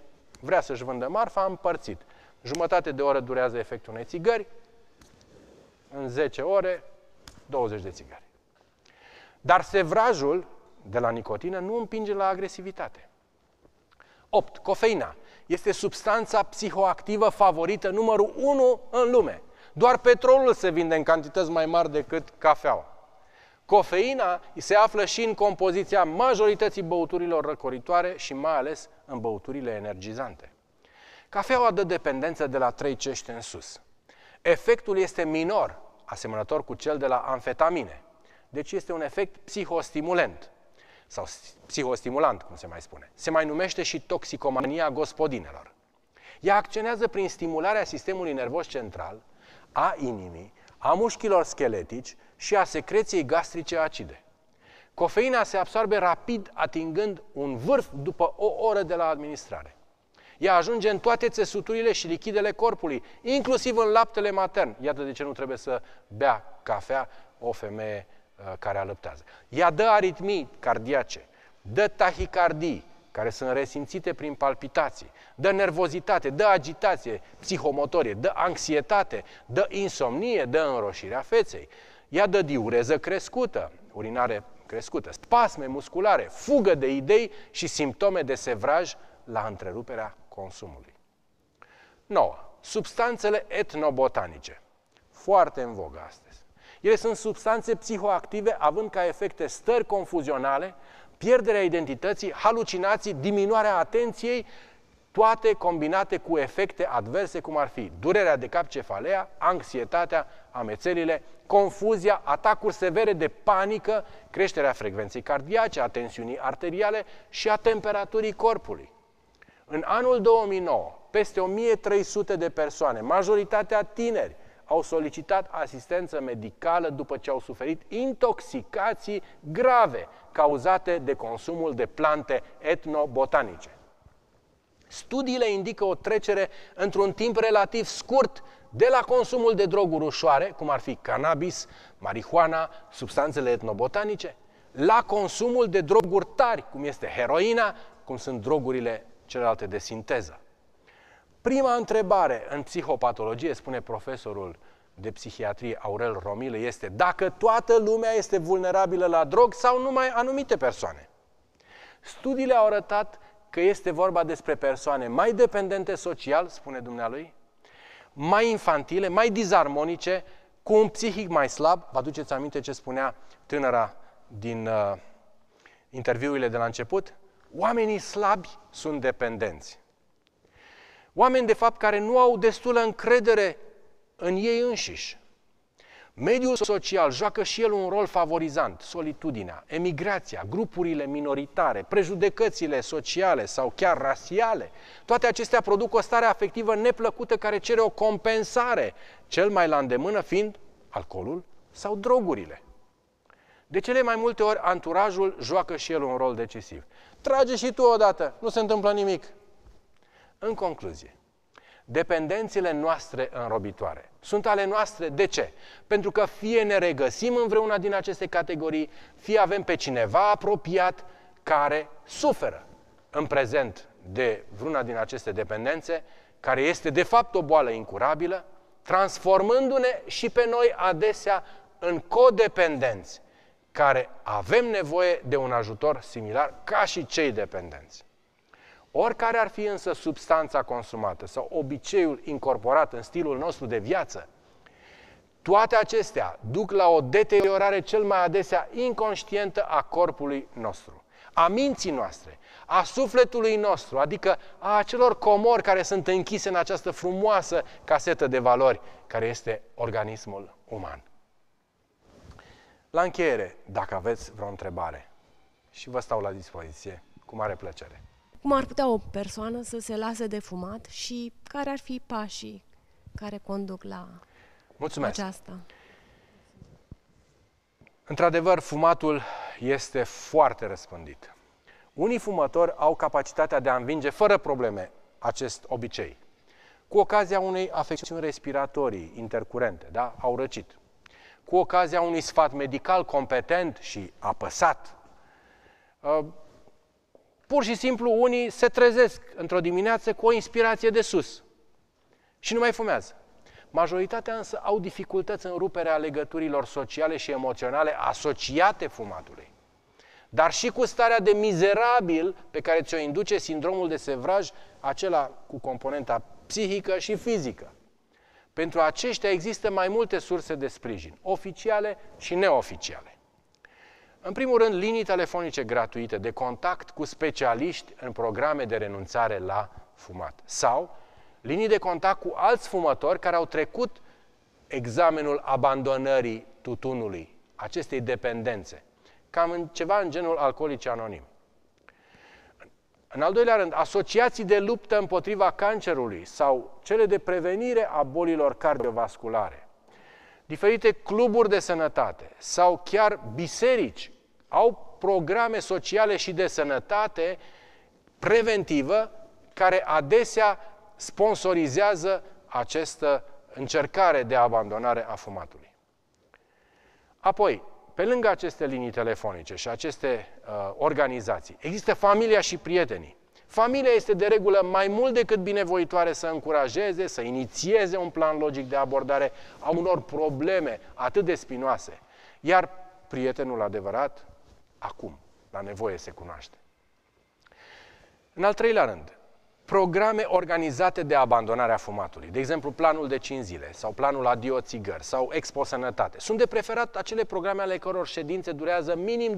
vrea să-și vândă marfa, a împărțit. Jumătate de oră durează efectul unei țigări, în 10 ore, 20 de țigări. Dar sevrajul de la nicotină nu împinge la agresivitate. 8. Cofeina este substanța psihoactivă favorită numărul 1 în lume. Doar petrolul se vinde în cantități mai mari decât cafeaua. Cofeina se află și în compoziția majorității băuturilor răcoritoare și mai ales în băuturile energizante. Cafeaua dă dependență de la 3 cești în sus. Efectul este minor, asemănător cu cel de la amfetamine. Deci este un efect psihostimulent sau psihostimulant, cum se mai spune. Se mai numește și toxicomania gospodinelor. Ea acționează prin stimularea sistemului nervos central, a inimii, a mușchilor scheletici și a secreției gastrice acide. Cofeina se absorbe rapid, atingând un vârf după o oră de la administrare. Ea ajunge în toate țesuturile și lichidele corpului, inclusiv în laptele matern. Iată de ce nu trebuie să bea cafea o femeie Uh, care alăptează. Ea dă aritmii cardiace, dă tahicardii, care sunt resimțite prin palpitații, dă nervozitate, dă agitație psihomotorie, dă anxietate, dă insomnie, dă înroșirea feței. Ea dă diureză crescută, urinare crescută, spasme musculare, fugă de idei și simptome de sevraj la întreruperea consumului. 9. Substanțele etnobotanice. Foarte în vogă asta. Ele sunt substanțe psihoactive având ca efecte stări confuzionale, pierderea identității, halucinații, diminuarea atenției, toate combinate cu efecte adverse cum ar fi durerea de cap, cefalea, anxietatea, amețelile, confuzia, atacuri severe de panică, creșterea frecvenței cardiace, a tensiunii arteriale și a temperaturii corpului. În anul 2009, peste 1300 de persoane, majoritatea tineri, au solicitat asistență medicală după ce au suferit intoxicații grave cauzate de consumul de plante etnobotanice. Studiile indică o trecere într-un timp relativ scurt de la consumul de droguri ușoare, cum ar fi cannabis, marihuana, substanțele etnobotanice, la consumul de droguri tari, cum este heroina, cum sunt drogurile celelalte de sinteză. Prima întrebare în psihopatologie, spune profesorul de psihiatrie Aurel Romile, este dacă toată lumea este vulnerabilă la drog sau numai anumite persoane. Studiile au arătat că este vorba despre persoane mai dependente social, spune dumnealui, mai infantile, mai dizarmonice, cu un psihic mai slab. Vă aduceți aminte ce spunea tânăra din uh, interviurile de la început? Oamenii slabi sunt dependenți. Oameni, de fapt, care nu au destulă încredere în ei înșiși. Mediul social joacă și el un rol favorizant, solitudinea, emigrația, grupurile minoritare, prejudecățile sociale sau chiar rasiale. Toate acestea produc o stare afectivă neplăcută care cere o compensare, cel mai la îndemână fiind alcoolul sau drogurile. De cele mai multe ori, anturajul joacă și el un rol decisiv. Trage și tu odată, nu se întâmplă nimic. În concluzie, dependențele noastre înrobitoare sunt ale noastre. De ce? Pentru că fie ne regăsim în vreuna din aceste categorii, fie avem pe cineva apropiat care suferă în prezent de vreuna din aceste dependențe, care este de fapt o boală incurabilă, transformându-ne și pe noi adesea în codependenți, care avem nevoie de un ajutor similar ca și cei dependenți. Oricare ar fi însă substanța consumată sau obiceiul incorporat în stilul nostru de viață, toate acestea duc la o deteriorare cel mai adesea inconștientă a corpului nostru, a minții noastre, a sufletului nostru, adică a acelor comori care sunt închise în această frumoasă casetă de valori care este organismul uman. La încheiere, dacă aveți vreo întrebare, și vă stau la dispoziție cu mare plăcere cum ar putea o persoană să se lase de fumat și care ar fi pașii care conduc la Mulțumesc. aceasta. Într-adevăr, fumatul este foarte răspândit. Unii fumători au capacitatea de a învinge fără probleme acest obicei. Cu ocazia unei afecțiuni respiratorii intercurente, da? au răcit. Cu ocazia unui sfat medical competent și apăsat, ă, Pur și simplu unii se trezesc într-o dimineață cu o inspirație de sus și nu mai fumează. Majoritatea însă au dificultăți în ruperea legăturilor sociale și emoționale asociate fumatului, dar și cu starea de mizerabil pe care ți-o induce sindromul de sevraj, acela cu componenta psihică și fizică. Pentru aceștia există mai multe surse de sprijin, oficiale și neoficiale. În primul rând, linii telefonice gratuite de contact cu specialiști în programe de renunțare la fumat. Sau linii de contact cu alți fumători care au trecut examenul abandonării tutunului, acestei dependențe. Cam în ceva în genul alcoolici anonim. În al doilea rând, asociații de luptă împotriva cancerului sau cele de prevenire a bolilor cardiovasculare, diferite cluburi de sănătate sau chiar biserici au programe sociale și de sănătate preventivă care adesea sponsorizează această încercare de abandonare a fumatului. Apoi, pe lângă aceste linii telefonice și aceste uh, organizații, există familia și prietenii. Familia este de regulă mai mult decât binevoitoare să încurajeze, să inițieze un plan logic de abordare a unor probleme atât de spinoase. Iar prietenul adevărat, acum. La nevoie se cunoaște. În al treilea rând, programe organizate de abandonarea fumatului. De exemplu, planul de 5 zile sau planul adio țigări sau expo sănătate. Sunt de preferat acele programe ale căror ședințe durează minim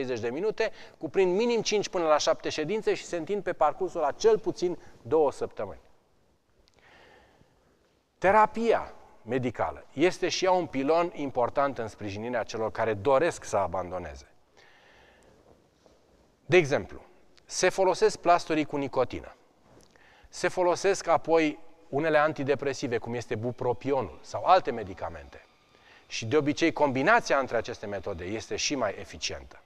20-30 de minute, cuprind minim 5 până la 7 ședințe și se întind pe parcursul la cel puțin 2 săptămâni. Terapia medicală este și ea un pilon important în sprijinirea celor care doresc să abandoneze. De exemplu, se folosesc plasturii cu nicotină. Se folosesc apoi unele antidepresive, cum este bupropionul sau alte medicamente. Și de obicei combinația între aceste metode este și mai eficientă.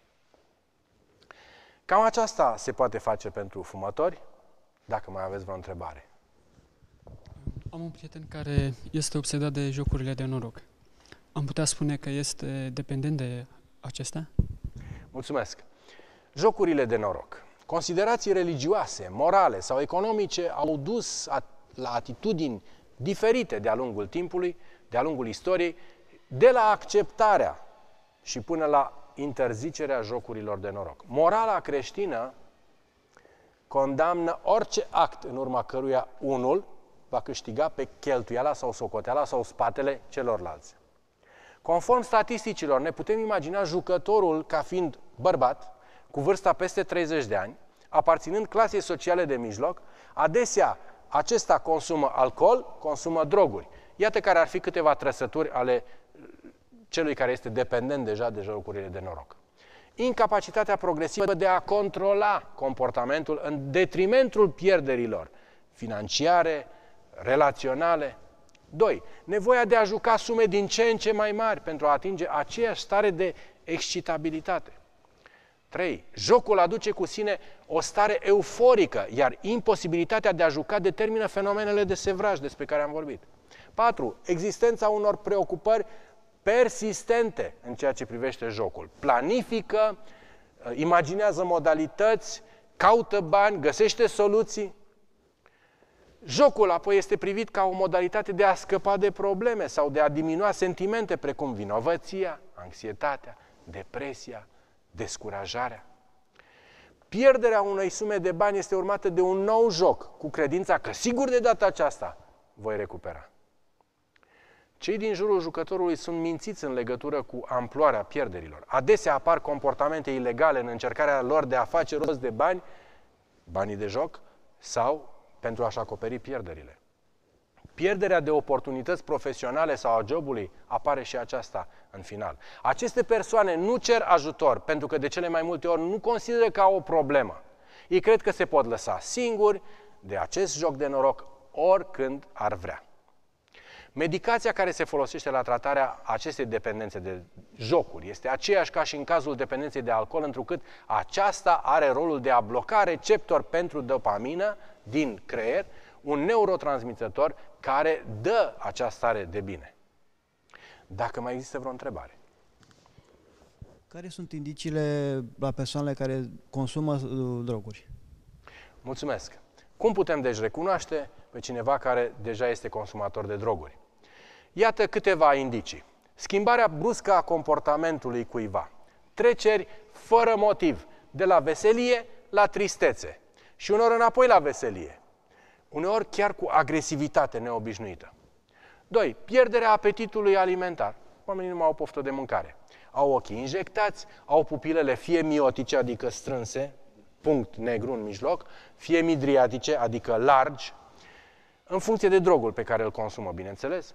Cam aceasta se poate face pentru fumători, dacă mai aveți vreo întrebare. Am un prieten care este obsedat de jocurile de noroc. Am putea spune că este dependent de acestea? Mulțumesc! Jocurile de noroc. Considerații religioase, morale sau economice au dus la atitudini diferite de-a lungul timpului, de-a lungul istoriei, de la acceptarea și până la interzicerea jocurilor de noroc. Morala creștină condamnă orice act în urma căruia unul va câștiga pe cheltuiala sau socoteala sau spatele celorlalți. Conform statisticilor, ne putem imagina jucătorul ca fiind bărbat, cu vârsta peste 30 de ani, aparținând clasei sociale de mijloc, adesea acesta consumă alcool, consumă droguri. Iată care ar fi câteva trăsături ale celui care este dependent deja de jocurile de noroc. Incapacitatea progresivă de a controla comportamentul în detrimentul pierderilor financiare, relaționale. 2. Nevoia de a juca sume din ce în ce mai mari pentru a atinge aceeași stare de excitabilitate. 3. Jocul aduce cu sine o stare euforică, iar imposibilitatea de a juca determină fenomenele de sevraj despre care am vorbit. 4. Existența unor preocupări persistente în ceea ce privește jocul. Planifică, uh, imaginează modalități, caută bani, găsește soluții. Jocul apoi este privit ca o modalitate de a scăpa de probleme sau de a diminua sentimente precum vinovăția, anxietatea, depresia, Descurajarea. Pierderea unei sume de bani este urmată de un nou joc, cu credința că sigur de data aceasta voi recupera. Cei din jurul jucătorului sunt mințiți în legătură cu amploarea pierderilor. Adesea apar comportamente ilegale în încercarea lor de a face rost de bani, banii de joc, sau pentru a-și acoperi pierderile pierderea de oportunități profesionale sau a jobului, apare și aceasta în final. Aceste persoane nu cer ajutor, pentru că de cele mai multe ori nu consideră ca o problemă. Ei cred că se pot lăsa singuri de acest joc de noroc oricând ar vrea. Medicația care se folosește la tratarea acestei dependențe de jocuri este aceeași ca și în cazul dependenței de alcool, întrucât aceasta are rolul de a bloca receptor pentru dopamină din creier, un neurotransmițător care dă această stare de bine. Dacă mai există vreo întrebare. Care sunt indiciile la persoanele care consumă uh, droguri? Mulțumesc. Cum putem deci recunoaște pe cineva care deja este consumator de droguri? Iată câteva indicii. Schimbarea bruscă a comportamentului cuiva. Treceri fără motiv, de la veselie la tristețe și unor înapoi la veselie uneori chiar cu agresivitate neobișnuită. 2. Pierderea apetitului alimentar. Oamenii nu mai au poftă de mâncare. Au ochii injectați, au pupilele fie miotice, adică strânse, punct negru în mijloc, fie midriatice, adică largi, în funcție de drogul pe care îl consumă, bineînțeles.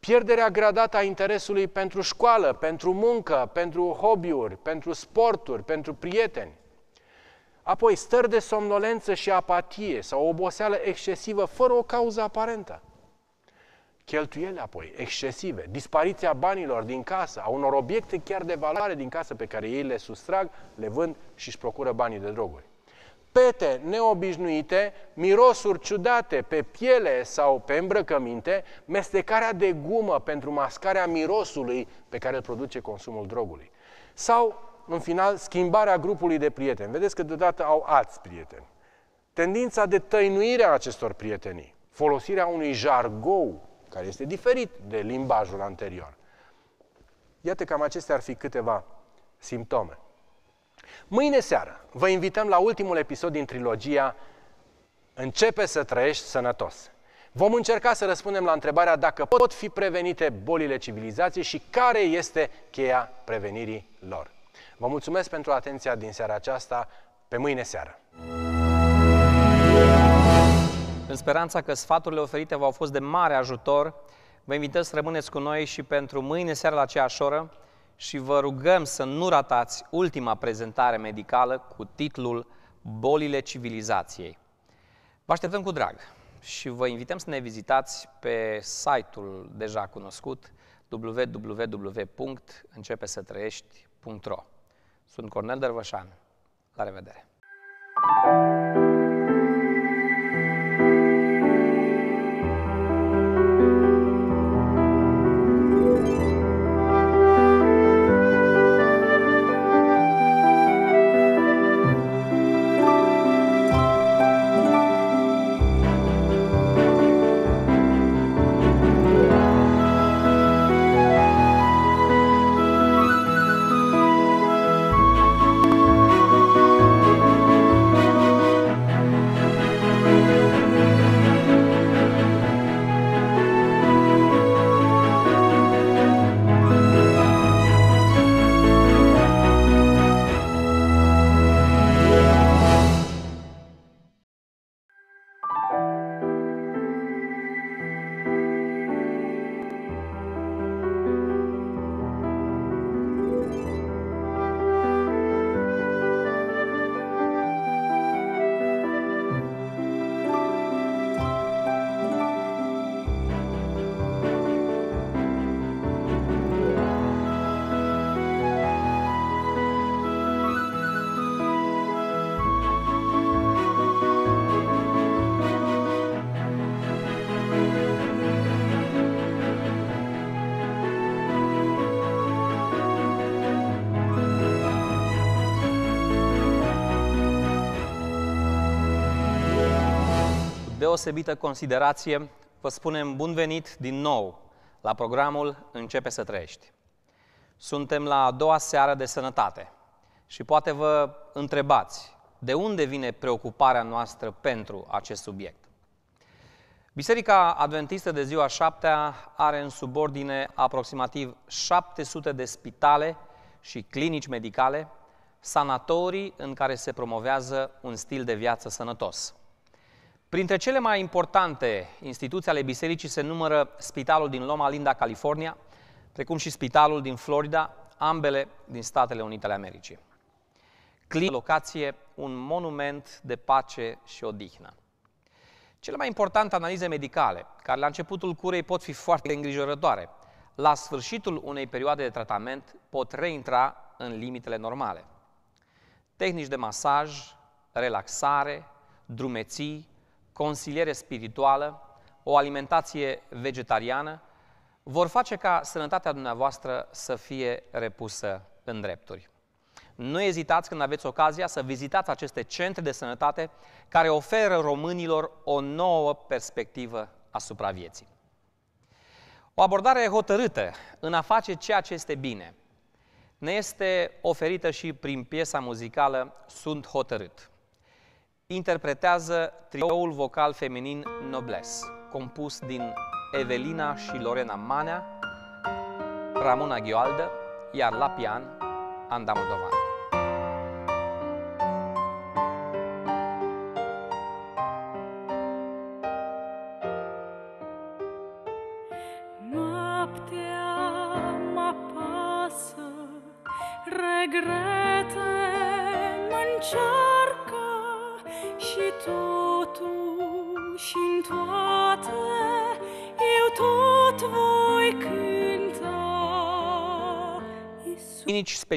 Pierderea gradată a interesului pentru școală, pentru muncă, pentru hobby-uri, pentru sporturi, pentru prieteni. Apoi stări de somnolență și apatie sau oboseală excesivă fără o cauză aparentă. Cheltuiele apoi, excesive, dispariția banilor din casă, a unor obiecte chiar de valoare din casă pe care ei le sustrag, le vând și își procură banii de droguri. Pete neobișnuite, mirosuri ciudate pe piele sau pe îmbrăcăminte, mestecarea de gumă pentru mascarea mirosului pe care îl produce consumul drogului. Sau în final, schimbarea grupului de prieteni. Vedeți că deodată au alți prieteni. Tendința de tăinuire a acestor prietenii, folosirea unui jargou care este diferit de limbajul anterior. Iată cam acestea ar fi câteva simptome. Mâine seară vă invităm la ultimul episod din trilogia Începe să trăiești sănătos. Vom încerca să răspundem la întrebarea dacă pot fi prevenite bolile civilizației și care este cheia prevenirii lor. Vă mulțumesc pentru atenția din seara aceasta. Pe mâine seară! În speranța că sfaturile oferite v-au fost de mare ajutor, vă invităm să rămâneți cu noi și pentru mâine seara la aceeași oră și vă rugăm să nu ratați ultima prezentare medicală cu titlul Bolile civilizației. Vă așteptăm cu drag și vă invităm să ne vizitați pe site-ul deja cunoscut www.începesetrăiești.ro sunt Cornel Dărvășan. La revedere! deosebită considerație, vă spunem bun venit din nou la programul Începe să trăiești. Suntem la a doua seară de sănătate și poate vă întrebați de unde vine preocuparea noastră pentru acest subiect. Biserica Adventistă de ziua șaptea are în subordine aproximativ 700 de spitale și clinici medicale, sanatorii în care se promovează un stil de viață sănătos – Printre cele mai importante instituții ale bisericii se numără spitalul din Loma Linda, California, precum și spitalul din Florida, ambele din Statele Unite ale Americii. Clin, locație, un monument de pace și odihnă. Cele mai importante analize medicale, care la începutul curei pot fi foarte îngrijorătoare, la sfârșitul unei perioade de tratament pot reintra în limitele normale. Tehnici de masaj, relaxare, drumeții, consiliere spirituală, o alimentație vegetariană, vor face ca sănătatea dumneavoastră să fie repusă în drepturi. Nu ezitați când aveți ocazia să vizitați aceste centre de sănătate care oferă românilor o nouă perspectivă asupra vieții. O abordare hotărâtă în a face ceea ce este bine ne este oferită și prin piesa muzicală Sunt hotărât interpretează trioul vocal feminin Nobles, compus din Evelina și Lorena Manea, Ramona Ghioaldă, iar la pian, Anda Moldovan.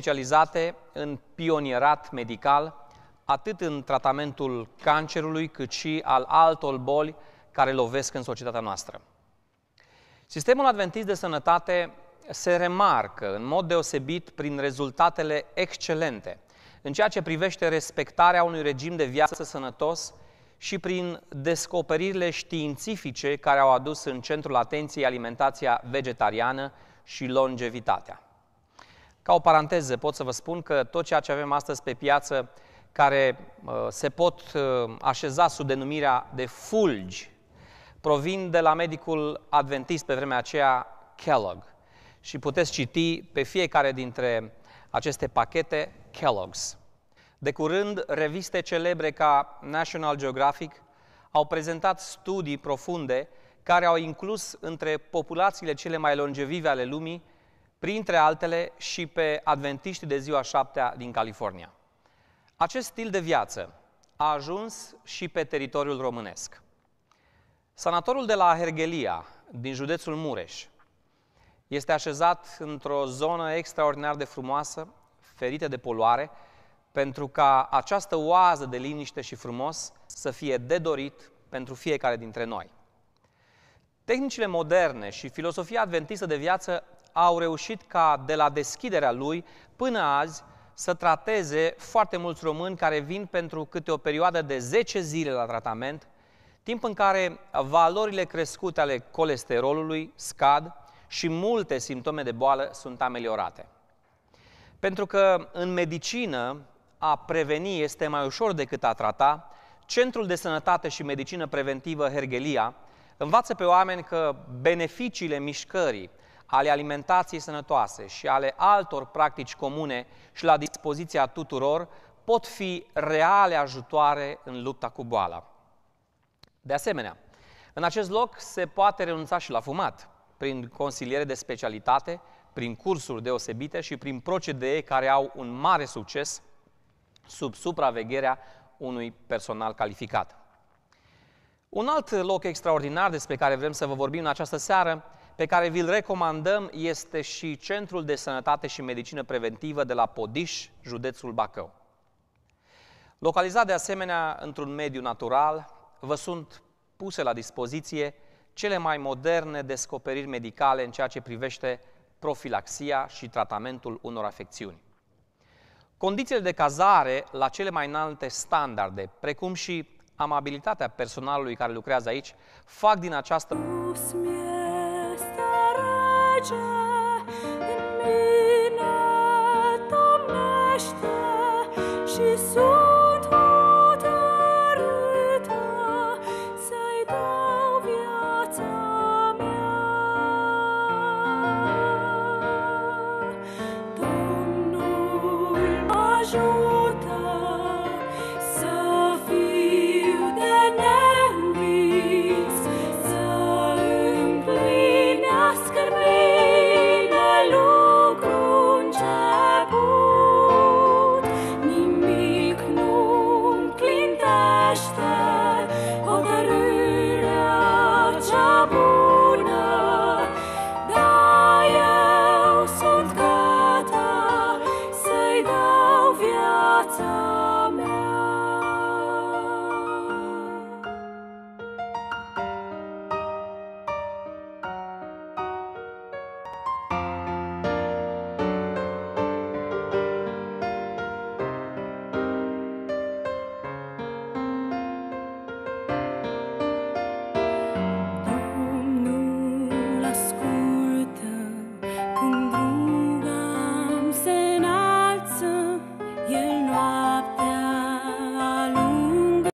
specializate în pionierat medical, atât în tratamentul cancerului, cât și al altor boli care lovesc în societatea noastră. Sistemul adventist de sănătate se remarcă în mod deosebit prin rezultatele excelente în ceea ce privește respectarea unui regim de viață sănătos și prin descoperirile științifice care au adus în centrul atenției alimentația vegetariană și longevitatea. Ca o paranteză pot să vă spun că tot ceea ce avem astăzi pe piață care uh, se pot uh, așeza sub denumirea de fulgi provin de la medicul adventist pe vremea aceea Kellogg. Și puteți citi pe fiecare dintre aceste pachete Kellogg's. De curând, reviste celebre ca National Geographic au prezentat studii profunde care au inclus între populațiile cele mai longevive ale lumii printre altele și pe adventiștii de ziua șaptea din California. Acest stil de viață a ajuns și pe teritoriul românesc. Sanatorul de la Hergelia, din județul Mureș, este așezat într-o zonă extraordinar de frumoasă, ferită de poluare, pentru ca această oază de liniște și frumos să fie de dorit pentru fiecare dintre noi. Tehnicile moderne și filosofia adventistă de viață au reușit ca de la deschiderea lui până azi să trateze foarte mulți români care vin pentru câte o perioadă de 10 zile la tratament, timp în care valorile crescute ale colesterolului scad și multe simptome de boală sunt ameliorate. Pentru că în medicină a preveni este mai ușor decât a trata, Centrul de Sănătate și Medicină Preventivă Hergelia învață pe oameni că beneficiile mișcării ale alimentației sănătoase și ale altor practici comune și la dispoziția tuturor pot fi reale ajutoare în lupta cu boala. De asemenea, în acest loc se poate renunța și la fumat, prin consiliere de specialitate, prin cursuri deosebite și prin procedee care au un mare succes sub supravegherea unui personal calificat. Un alt loc extraordinar despre care vrem să vă vorbim în această seară pe care vi-l recomandăm este și Centrul de Sănătate și Medicină Preventivă de la Podiș, județul Bacău. Localizat de asemenea într-un mediu natural, vă sunt puse la dispoziție cele mai moderne descoperiri medicale în ceea ce privește profilaxia și tratamentul unor afecțiuni. Condițiile de cazare la cele mai înalte standarde, precum și amabilitatea personalului care lucrează aici, fac din această și sus.